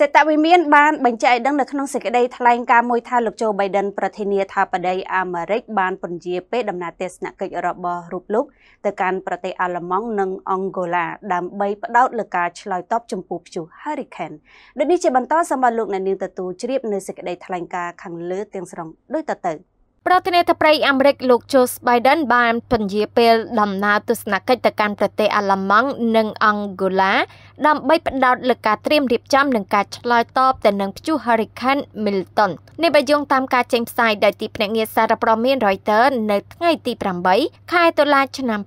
សេតវិមានបានបញ្ជាក់ឲ្យដឹងនៅក្នុងសេចក្តីថ្លែងការណ៍មួយថាលោកโจ Biden ប្រធានាធិបតីអាមេរិកបានពន្យាពេលដំណើរទស្សនកិច្ចរបស់រូបលោកទៅកាន់ប្រទេសអាល្លឺម៉ង់និងអង់ហ្គូឡាដើម្បីផ្តោតលើការឆ្លើយតបចំពោះព្យុះ Hurricane ដូចនេះជាបន្តសម្រាប់លោកអ្នកនាងទទួលជ្រាបនៅសេចក្តីថ្លែងការណ៍ខាងលើទាំងស្រុងដូចតទៅ។ប្រធានាធិបតីអាមេរិកលោក Joe Biden បានពន្យាពេលដំណើរទស្សនកិច្ចទៅកាន់ប្រទេសអាល្លឺម៉ង់និងអង់ហ្គូឡាដើម្បីផ្តោតលើការត្រៀមរៀបចំនិងការឆ្លើយតបទៅនឹងព្យុះ Hurricane Milton នេះបើយោងតាមការចេញផ្សាយដោយទីភ្នាក់ងារសារព័ត៌មាន Reuters នៅថ្ងៃទី8ខែតុលាឆ្នាំ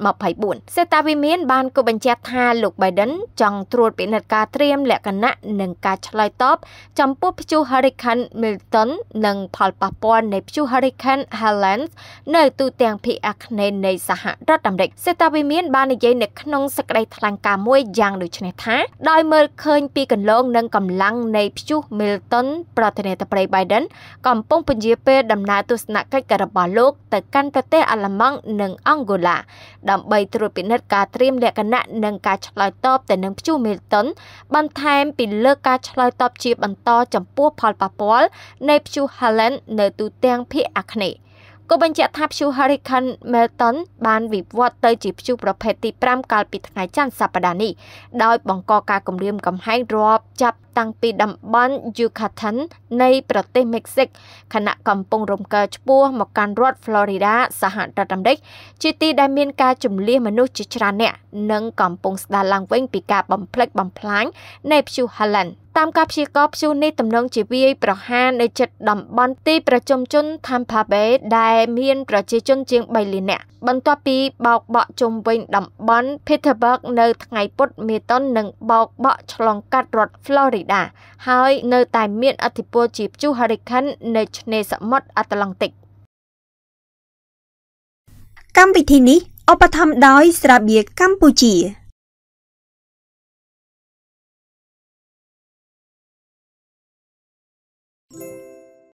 2024សេតាវិមានបានគូបញ្ជាក់ថាលោក Biden ចង់ត្រួតពិនិត្យការត្រៀមលក្ខណៈនិងការឆ្លើយតបចំពោះព្យុះ Hurricane Milton និងផលប៉ះពាល់នៃព្យុព្យុះ Hurricane Helene នៅទូទាំងភាគអាគ្នេយ៍នៃសហរដ្ឋអាមេរិកសេតាវិមានបាននិយាយនៅក្នុងសេចក្តីថ្លែងការណ៍មួយយ៉ាងដូចនេះថាដោយមើលឃើញពីកន្លងនិងកម្លាំងនៃព្យុះ Milton ប្រធានាធិបតី Biden កំពុងពន្យាពេលដំណើរទស្សនកិច្ចរបស់លោកទៅកាន់ប្រទេសអាល្លឺម៉ង់និងអង់ហ្គូឡាដើម្បីត្រួតពិនិត្យការត្រៀមលក្ខណៈនិងការឆ្លើយតបទៅនឹងព្យុះ Milton បន្ថែមពីលើការឆ្លើយតបជា បន្តចំពោះផលប៉ះពាល់នៃព្យុះ Helene នៅទូទាំងភាគអាគ្នេយ៍ក៏បញ្ជាក់ថាព្យុះ Hurricane Milton បានវិវត្តទៅជាព្យុះប្រភេទទី5កាលពីថ្ងៃច័ន្ទសប្តាហ៍នេះដោយបង្កការគំរាមកំហែងរាប់ចាប់តាំងពីតំបន់ Yucatan នៃប្រទេសមិចស៊ិកខណៈកំពុងរំកិលឆ្ពោះមកកាន់រដ្ឋ Florida សហរដ្ឋអាមេរិកជាទីដែលមានការជម្លៀសមនុស្សជាច្រើនអ្នកនិងកំពុងស្ដារឡើងវិញពីការបំផ្លិចបំផ្លាញនៃព្យុះ Helene តាមការព្យាករណ៍ព្យុះនេះទំនងជាវាយប្រហារនៅជិតតំបន់ទីប្រជុំជន Tampa Bay ដែលមានប្រជាជនជាង3លាននាក់បន្ទាប់ពីបោកបក់ជុំវិញតំបន់ Pittsburgh នៅថ្ងៃពុធមេតុននិងបោកបក់ឆ្លងកាត់រដ្ឋ Florida ហើយនៅតែមានឥទ្ធិពលជាព្យុះ Hurricane នៅឆ្នេរសមុទ្រ Atlantic កម្មវិធីនេះឧបត្ថម្ភដោយស្រាបៀរកម្ពុជា